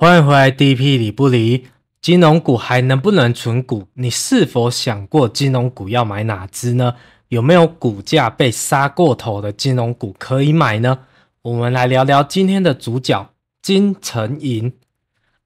欢迎回来，DP 理不理？金融股还能不能存股？你是否想过金融股要买哪只呢？有没有股价被杀过头的金融股可以买呢？我们来聊聊今天的主角金城银。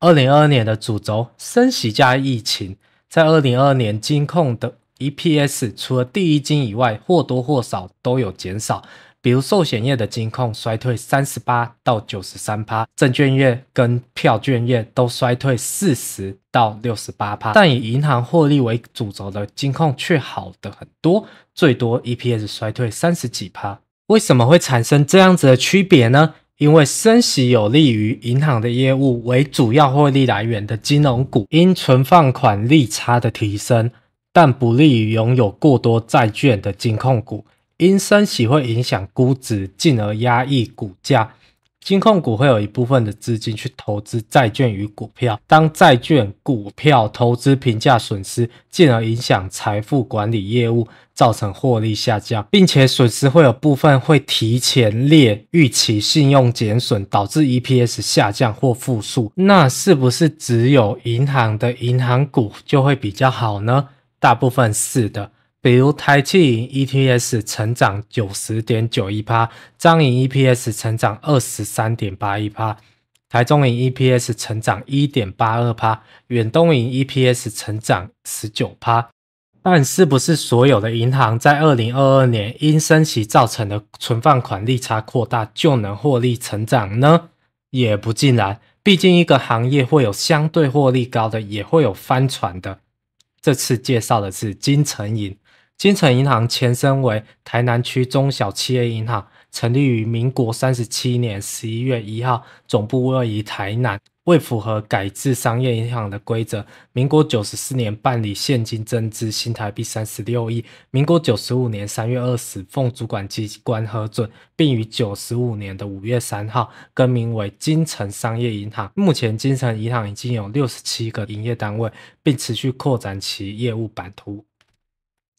二零二二年的主轴升息加疫情，在二零二二年金控的 EPS 除了第一金以外，或多或少都有减少。比如寿险业的金控衰退三十八到九十三趴，证券业跟票券业都衰退四十到六十八趴，但以银行获利为主轴的金控却好的很多，最多 EPS 衰退三十几趴。为什么会产生这样子的区别呢？因为升息有利于银行的业务为主要获利来源的金融股，因存放款利差的提升，但不利于拥有过多债券的金控股。因升息会影响估值，进而压抑股价。金控股会有一部分的资金去投资债券与股票，当债券、股票投资评价损失，进而影响财富管理业务，造成获利下降，并且损失会有部分会提前列预期信用减损，导致 EPS 下降或负数。那是不是只有银行的银行股就会比较好呢？大部分是的。比如台气盈 E P S 成长九十点九一趴，彰盈 E P S 成长二十三点八一趴，台中盈 E P S 成长一点八二趴，远东盈 E P S 成长十九趴。但是不是所有的银行在二零二二年因升息造成的存放款利差扩大就能获利成长呢？也不尽然，毕竟一个行业会有相对获利高的，也会有翻船的。这次介绍的是金城银，金城银行前身为台南区中小企业银行，成立于民国三十七年十一月一号，总部位于台南。为符合改制商业银行的规则，民国九十四年办理现金增资新台币三十六亿，民国九十五年三月二十奉主管机关核准，并于九十五年的五月三号更名为金城商业银行。目前，金城银行已经有六十七个营业单位，并持续扩展其业务版图。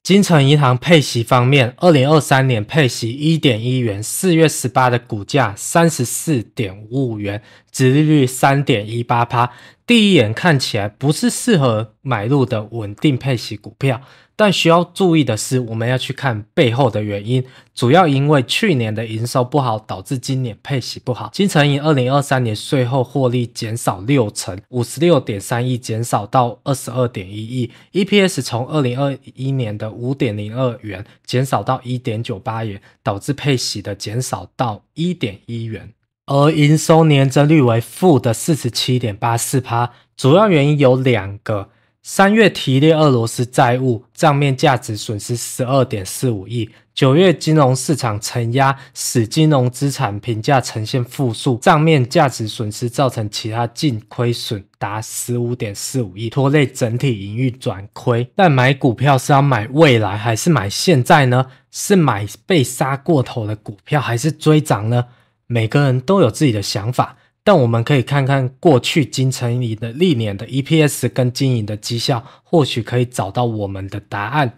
金城银行配息方面，二零二三年配息一点一元，四月十八的股价三十四点五五元，殖利率三点一八趴。第一眼看起来不是适合买入的稳定配息股票。但需要注意的是，我们要去看背后的原因，主要因为去年的营收不好，导致今年配息不好。金城银二零二三年税后获利减少六成，五十六点三亿减少到二十二点一亿，EPS 从二零二一年的五点零二元减少到一点九八元，导致配息的减少到一点一元，而营收年增率为负的四十七点八四趴，主要原因有两个。三月提列俄罗斯债务账面价值损失十二点四五亿，九月金融市场承压，使金融资产评价呈现负数，账面价值损失造成其他净亏损达十五点四五亿，拖累整体盈余转亏。但买股票是要买未来还是买现在呢？是买被杀过头的股票还是追涨呢？每个人都有自己的想法。但我们可以看看过去金城里的历年的 EPS 跟经营的绩效，或许可以找到我们的答案。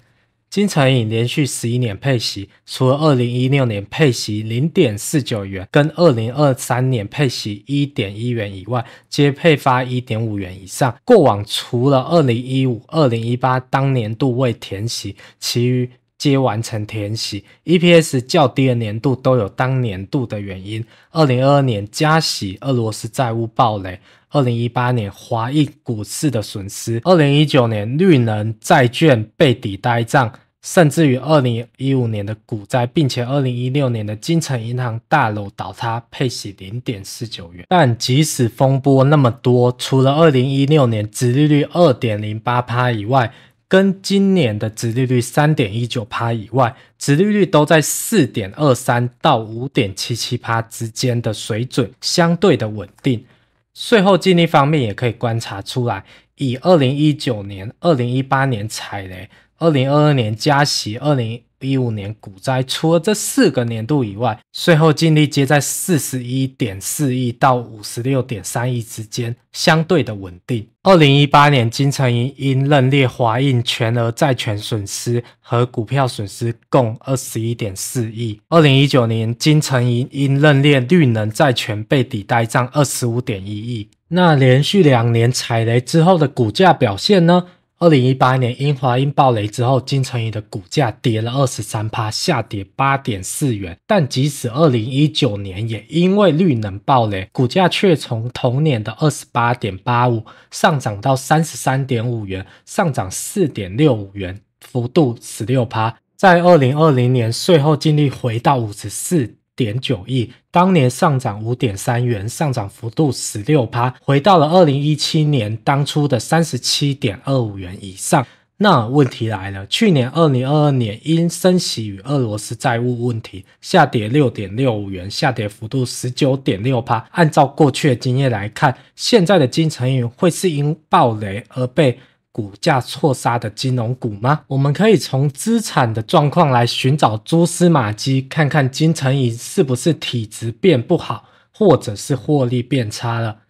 金城银连续十一年配息，除了二零一六年配息零点四九元，跟二零二三年配息一点一元以外，皆配发一点五元以上。过往除了二零一五、二零一八当年度未填息，其余。皆完成填息，EPS 较低的年度都有当年度的原因。二零二二年加息，俄罗斯债务暴雷；二零一八年华裔股市的损失；二零一九年绿能债券被抵呆账，甚至于二零一五年的股灾，并且二零一六年的金城银行大楼倒塌配息零点四九元。但即使风波那么多，除了二零一六年殖利率二点零八趴以外，跟今年的殖利率三点一九趴以外，殖利率都在四点二三到五点七七趴之间的水准，相对的稳定。税后净利方面也可以观察出来，以二零一九年、二零一八年踩雷，二零二二年加息，二零。一五年股灾除了这四个年度以外，税后净利皆在四十一点四亿到五十六点三亿之间，相对的稳定。二零一八年金城银因认列华印全额债权损失和股票损失共二十一点四亿，二零一九年金城银因认列绿能债权被抵贷账二十五点一亿。那连续两年踩雷之后的股价表现呢？二零一八年，英华英暴雷之后，金城鱼的股价跌了二十三趴，下跌八点四元。但即使二零一九年也因为绿能暴雷，股价却从同年的二十八点八五上涨到三十三点五元，上涨四点六五元，幅度十六趴。在二零二零年税后净利回到五十四。点九亿，当年上涨五点三元，上涨幅度十六%，趴，回到了二零一七年当初的三十七点二五元以上。那问题来了，去年二零二二年因升息与俄罗斯债务问题下跌六点六五元，下跌幅度十九点六%，按照过去的经验来看，现在的金城银会是因暴雷而被。股价错杀的金融股吗？我们可以从资产的状况来寻找蛛丝马迹，看看金城银是不是体质变不好，或者是获利变差了。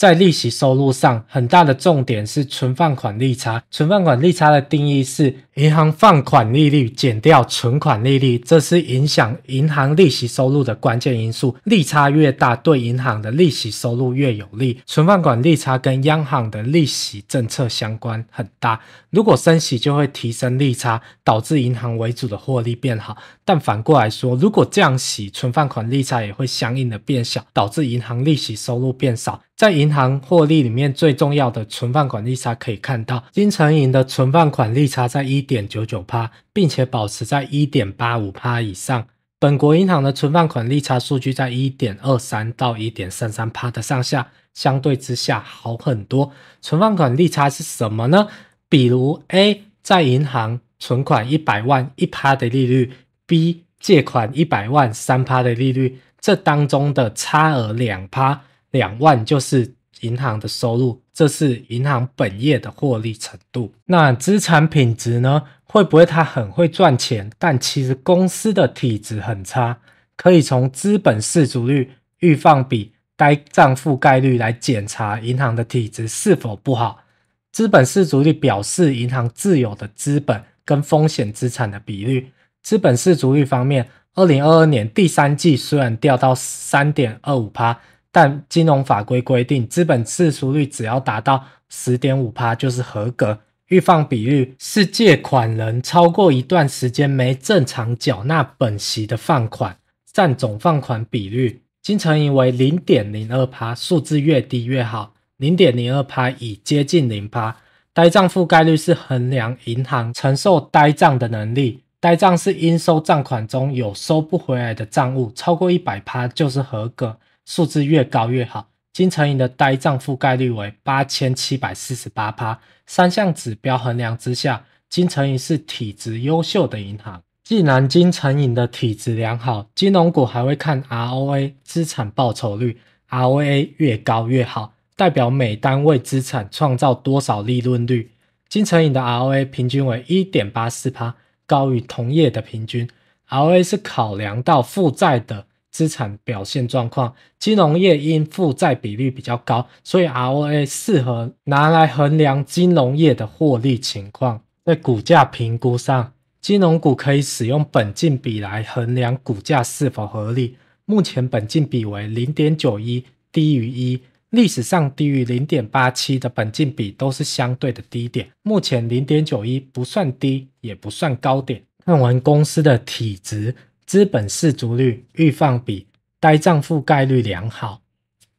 在利息收入上，很大的重点是存放款利差。存放款利差的定义是银行放款利率减掉存款利率，这是影响银行利息收入的关键因素。利差越大，对银行的利息收入越有利。存放款利差跟央行的利息政策相关很大，如果升息就会提升利差，导致银行为主的获利变好。但反过来说，如果降息，存放款利差也会相应的变小，导致银行利息收入变少。在银行获利里面最重要的存放款利差，可以看到，金城银的存放款利差在一点九九趴，并且保持在一点八五趴以上。本国银行的存放款利差数据在一点二三到一点三三趴的上下，相对之下好很多。存放款利差是什么呢？比如 A 在银行存款一百万一趴的利率，B 借款一百万三趴的利率，这当中的差额两趴。两万就是银行的收入，这是银行本业的获利程度。那资产品质呢？会不会它很会赚钱？但其实公司的体质很差。可以从资本市足率、预放比、呆账覆盖率来检查银行的体质是否不好。资本市足率表示银行自有的资本跟风险资产的比率。资本市足率方面，二零二二年第三季虽然掉到三点二五趴。但金融法规规定，资本赤字率只要达到十点五趴就是合格。预放比率是借款人超过一段时间没正常缴纳本息的放款占总放款比率，经城以为零点零二趴，数字越低越好。零点零二趴已接近零趴。呆账覆盖率是衡量银行承受呆账的能力。呆账是应收账款中有收不回来的账务，超过一百趴就是合格。数字越高越好。金城银的呆账覆盖率为八千七百四十八趴，三项指标衡量之下，金城银是体质优秀的银行。既然金城银的体质良好，金融股还会看 ROA 资产报酬率，ROA 越高越好，代表每单位资产创造多少利润率。金城银的 ROA 平均为一点八四趴，高于同业的平均。ROA 是考量到负债的。资产表现状况，金融业因负债比率比较高，所以 ROA 适合拿来衡量金融业的获利情况。在股价评估上，金融股可以使用本金比来衡量股价是否合理。目前本金比为零点九一，低于一。历史上低于零点八七的本金比都是相对的低点，目前零点九一不算低，也不算高点。看完公司的体值，资本市足率、预放比、呆账覆盖率良好，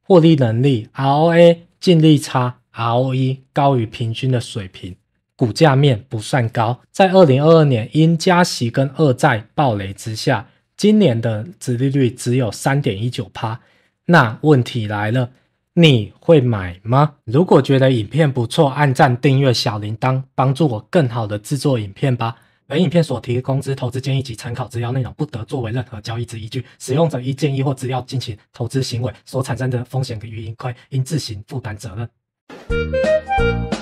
获利能力 （ROA） 净利差 （ROE） 高于平均的水平，股价面不算高。在二零二二年因加息跟二债暴雷之下，今年的殖利率只有三点一九趴。那问题来了，你会买吗？如果觉得影片不错，按赞、订阅、小铃铛，帮助我更好的制作影片吧。本影片所提供之投资建议及参考资料内容，不得作为任何交易之依据。使用者依建议或资料进行投资行为所产生的风险与盈亏，应自行负担责任。